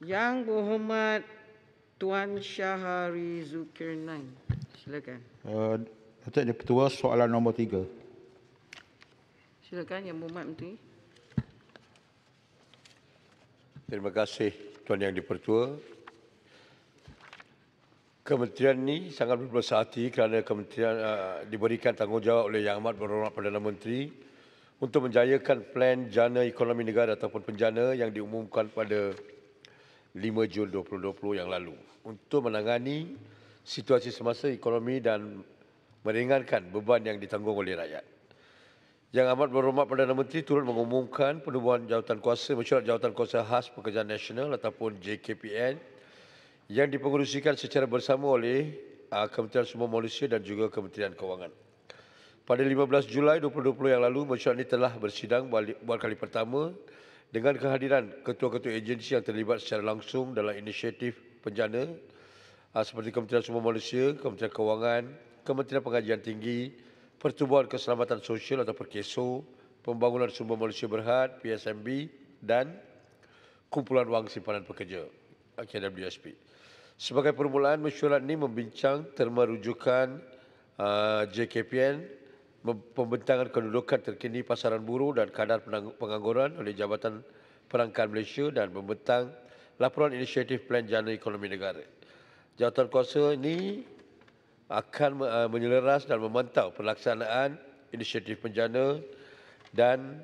Yang berhormat Tuan Syahari Zulkarnain. Silakan. Uh, eh, Datuk Dia Ketua, soalan nombor tiga. Silakan Yang Berhormat Menteri. Terima kasih Tuan Yang Dipertua. Kementerian ini sangat berbesar hati kerana kementerian uh, diberikan tanggungjawab oleh Yang Amat Berhormat Perdana Menteri untuk menjayakan plan jana ekonomi negara ataupun penjana yang diumumkan pada 5 Jun 2020 yang lalu untuk menangani situasi semasa ekonomi dan meringankan beban yang ditanggung oleh rakyat. Yang amat berhormat Perdana Menteri turut mengumumkan penubuhan jawatan kuasa mesyuarat jawatan kuasa khas pekerjaan nasional ataupun JKPN yang dipengerusikan secara bersama oleh ah, Kementerian Sumber Malaysia dan juga Kementerian Kewangan. Pada 15 Julai 2020 yang lalu, mesyuarat ini telah bersidang buat kali pertama dengan kehadiran ketua-ketua agensi yang terlibat secara langsung dalam inisiatif penjana ah, seperti Kementerian Sumber Malaysia, Kementerian Kewangan, Kementerian Pengajian Tinggi, Pertubuhan Keselamatan Sosial atau Perkeso, Pembangunan Sumber Malaysia Berhad, PSMB dan Kumpulan Wang Simpanan Pekerja, KWSP. Sebagai permulaan, mesyuarat ini membincang terma ah, JKPN pembentangan kedudukan terkini pasaran buruh dan kadar pengangguran oleh Jabatan Perangkat Malaysia dan membentang laporan inisiatif Plan Jana Ekonomi Negara. Jawatan kuasa ini akan eh, menyeleras dan memantau pelaksanaan inisiatif penjana dan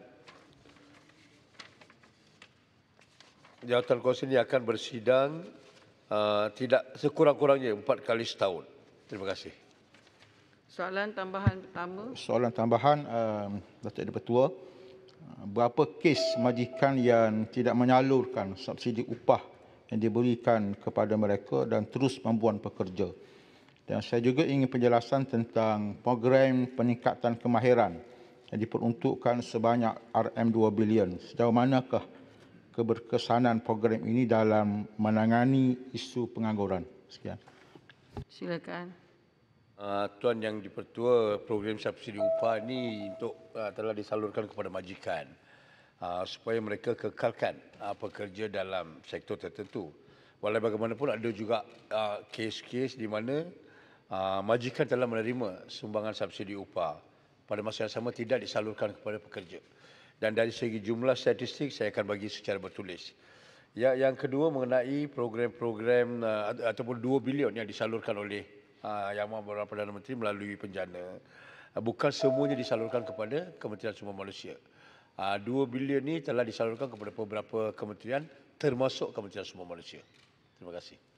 jawatan kuasa ini akan bersidang uh, tidak sekurang-kurangnya empat kali setahun. Terima kasih. Soalan tambahan pertama. Soalan tambahan um, Datuk Dr. Petua, berapa kes majikan yang tidak menyalurkan subsidi upah yang diberikan kepada mereka dan terus membuang pekerja? Dan saya juga ingin penjelasan tentang program peningkatan kemahiran yang diperuntukkan sebanyak RM2 bilion. Sejauh manakah keberkesanan program ini dalam menangani isu pengangguran? Sekian. Silakan. Ah, tuan Yang Dipertua, program subsidi upah ini untuk ah, telah disalurkan kepada majikan ah, supaya mereka kekalkan uh, pekerja dalam sektor tertentu. Walau bagaimanapun ada juga uh, kes-kes di mana majikan telah menerima sumbangan subsidi upah pada masa yang sama tidak disalurkan kepada pekerja. Dan dari segi jumlah statistik saya akan bagi secara bertulis. Ya, yang kedua mengenai program-program ataupun 2 bilion yang disalurkan oleh uh, Yang Mahmur Perdana Menteri melalui penjana uh, bukan semuanya disalurkan kepada Kementerian Sumber Malaysia. Uh, ah, 2 bilion ini telah disalurkan kepada beberapa kementerian termasuk Kementerian Sumber Malaysia. Terima kasih.